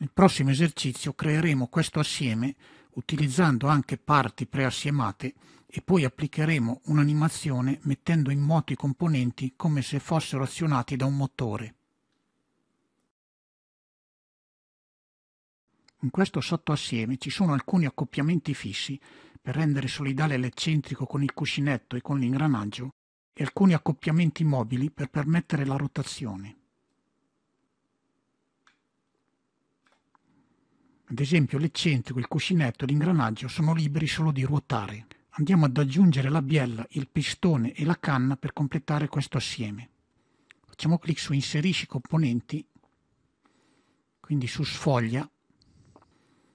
Nel prossimo esercizio creeremo questo assieme utilizzando anche parti preassiemate e poi applicheremo un'animazione mettendo in moto i componenti come se fossero azionati da un motore. In questo sottoassieme ci sono alcuni accoppiamenti fissi per rendere solidale l'eccentrico con il cuscinetto e con l'ingranaggio e alcuni accoppiamenti mobili per permettere la rotazione. Ad esempio l'eccentrico, il cuscinetto, e l'ingranaggio sono liberi solo di ruotare. Andiamo ad aggiungere la biella, il pistone e la canna per completare questo assieme. Facciamo clic su inserisci componenti, quindi su sfoglia.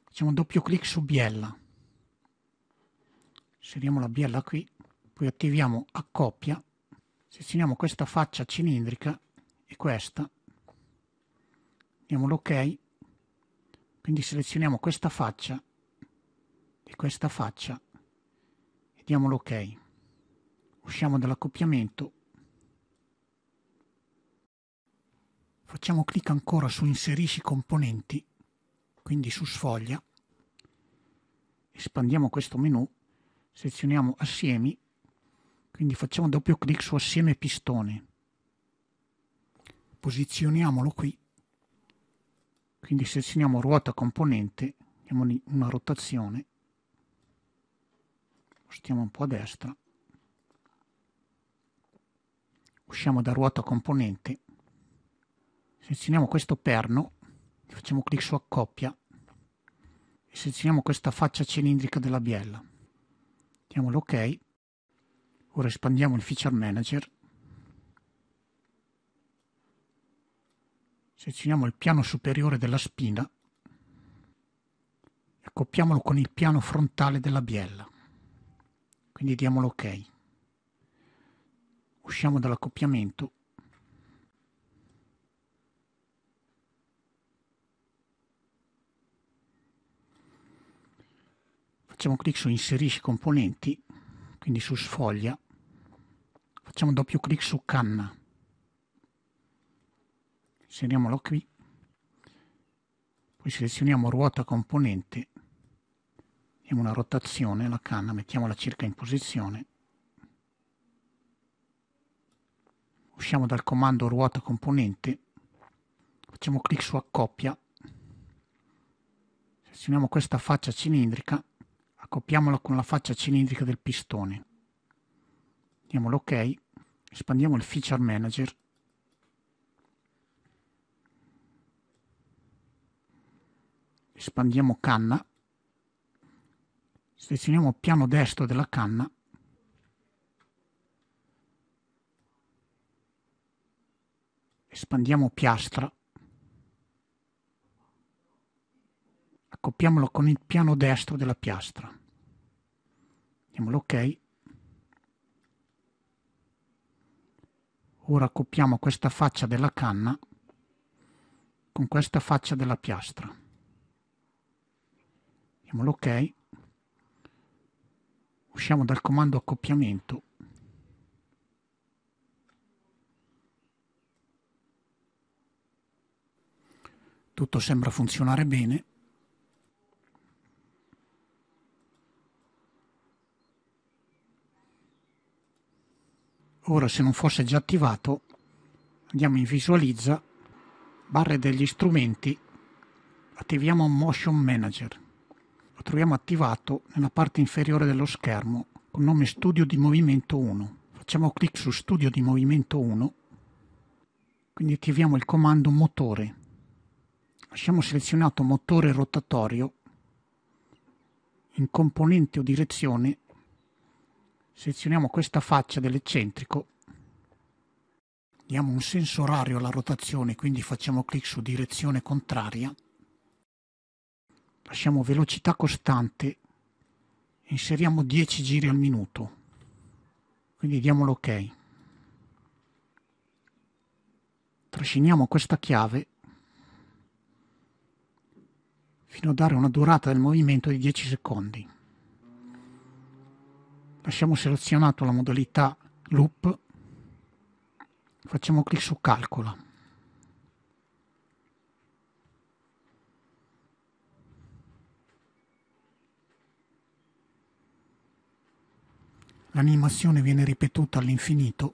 Facciamo doppio clic su biella. Inseriamo la biella qui, poi attiviamo accoppia, selezioniamo questa faccia cilindrica e questa. Diamo l'ok quindi selezioniamo questa faccia e questa faccia e diamo l'ok. Ok. Usciamo dall'accoppiamento. Facciamo clic ancora su inserisci componenti, quindi su sfoglia. Espandiamo questo menu, selezioniamo assiemi, quindi facciamo doppio clic su assieme pistone. Posizioniamolo qui quindi selezioniamo ruota componente, diamo una rotazione, spostiamo un po' a destra, usciamo da ruota componente, selezioniamo questo perno, facciamo clic su accoppia e selezioniamo questa faccia cilindrica della biella. Diamo l'ok, ok. ora espandiamo il feature manager Selezioniamo il piano superiore della spina e accoppiamolo con il piano frontale della biella. Quindi diamolo ok. Usciamo dall'accoppiamento facciamo clic su inserisci componenti, quindi su sfoglia, facciamo doppio clic su canna, selezioniamolo qui, poi selezioniamo ruota componente, diamo una rotazione alla canna, mettiamola circa in posizione, usciamo dal comando ruota componente, facciamo clic su accoppia, selezioniamo questa faccia cilindrica, accoppiamola con la faccia cilindrica del pistone, diamo l'ok, ok, espandiamo il feature manager espandiamo canna, selezioniamo piano destro della canna espandiamo piastra, accoppiamolo con il piano destro della piastra. Diamo l'ok. Ora accoppiamo questa faccia della canna con questa faccia della piastra. Facciamo l'ok. Usciamo dal comando accoppiamento. Tutto sembra funzionare bene. Ora se non fosse già attivato andiamo in visualizza, barre degli strumenti, attiviamo Motion Manager troviamo attivato nella parte inferiore dello schermo con nome Studio di Movimento 1. Facciamo clic su Studio di Movimento 1, quindi attiviamo il comando motore. Lasciamo selezionato motore rotatorio, in componente o direzione selezioniamo questa faccia dell'eccentrico, diamo un senso orario alla rotazione, quindi facciamo clic su direzione contraria lasciamo velocità costante, inseriamo 10 giri al minuto, quindi diamo l'ok. Trasciniamo questa chiave fino a dare una durata del movimento di 10 secondi. Lasciamo selezionato la modalità loop, facciamo clic su calcola. l'animazione viene ripetuta all'infinito.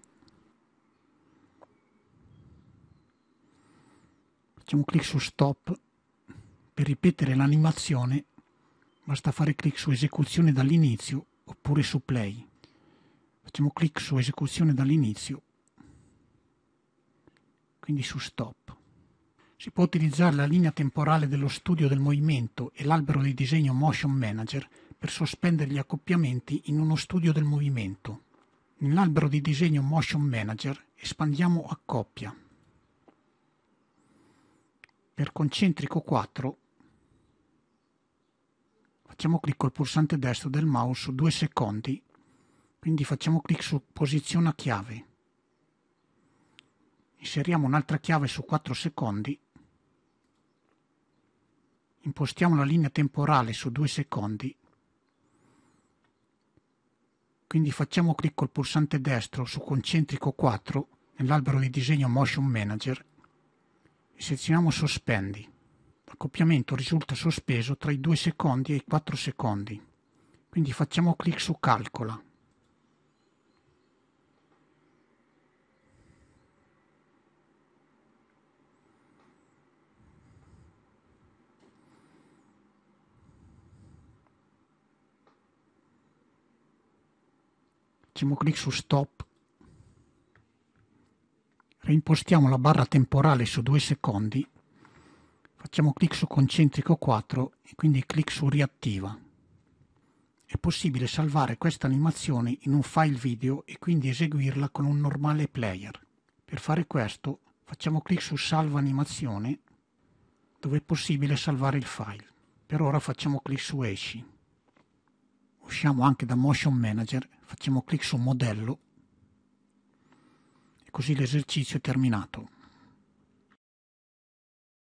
Facciamo clic su stop. Per ripetere l'animazione basta fare clic su esecuzione dall'inizio oppure su play. Facciamo clic su esecuzione dall'inizio, quindi su stop. Si può utilizzare la linea temporale dello studio del movimento e l'albero di disegno Motion Manager per sospendere gli accoppiamenti in uno studio del movimento. Nell'albero di disegno Motion Manager espandiamo a coppia. Per concentrico 4 facciamo clic col pulsante destro del mouse su 2 secondi, quindi facciamo clic su posiziona chiave. Inseriamo un'altra chiave su 4 secondi impostiamo la linea temporale su 2 secondi quindi facciamo clic col pulsante destro su concentrico 4 nell'albero di disegno Motion Manager e selezioniamo Sospendi. L'accoppiamento risulta sospeso tra i 2 secondi e i 4 secondi. Quindi facciamo clic su Calcola Facciamo clic su stop. Reimpostiamo la barra temporale su 2 secondi. Facciamo clic su concentrico 4 e quindi clic su riattiva. È possibile salvare questa animazione in un file video e quindi eseguirla con un normale player. Per fare questo facciamo clic su salva animazione dove è possibile salvare il file. Per ora facciamo clic su esci usciamo anche da Motion Manager, facciamo clic su Modello e così l'esercizio è terminato.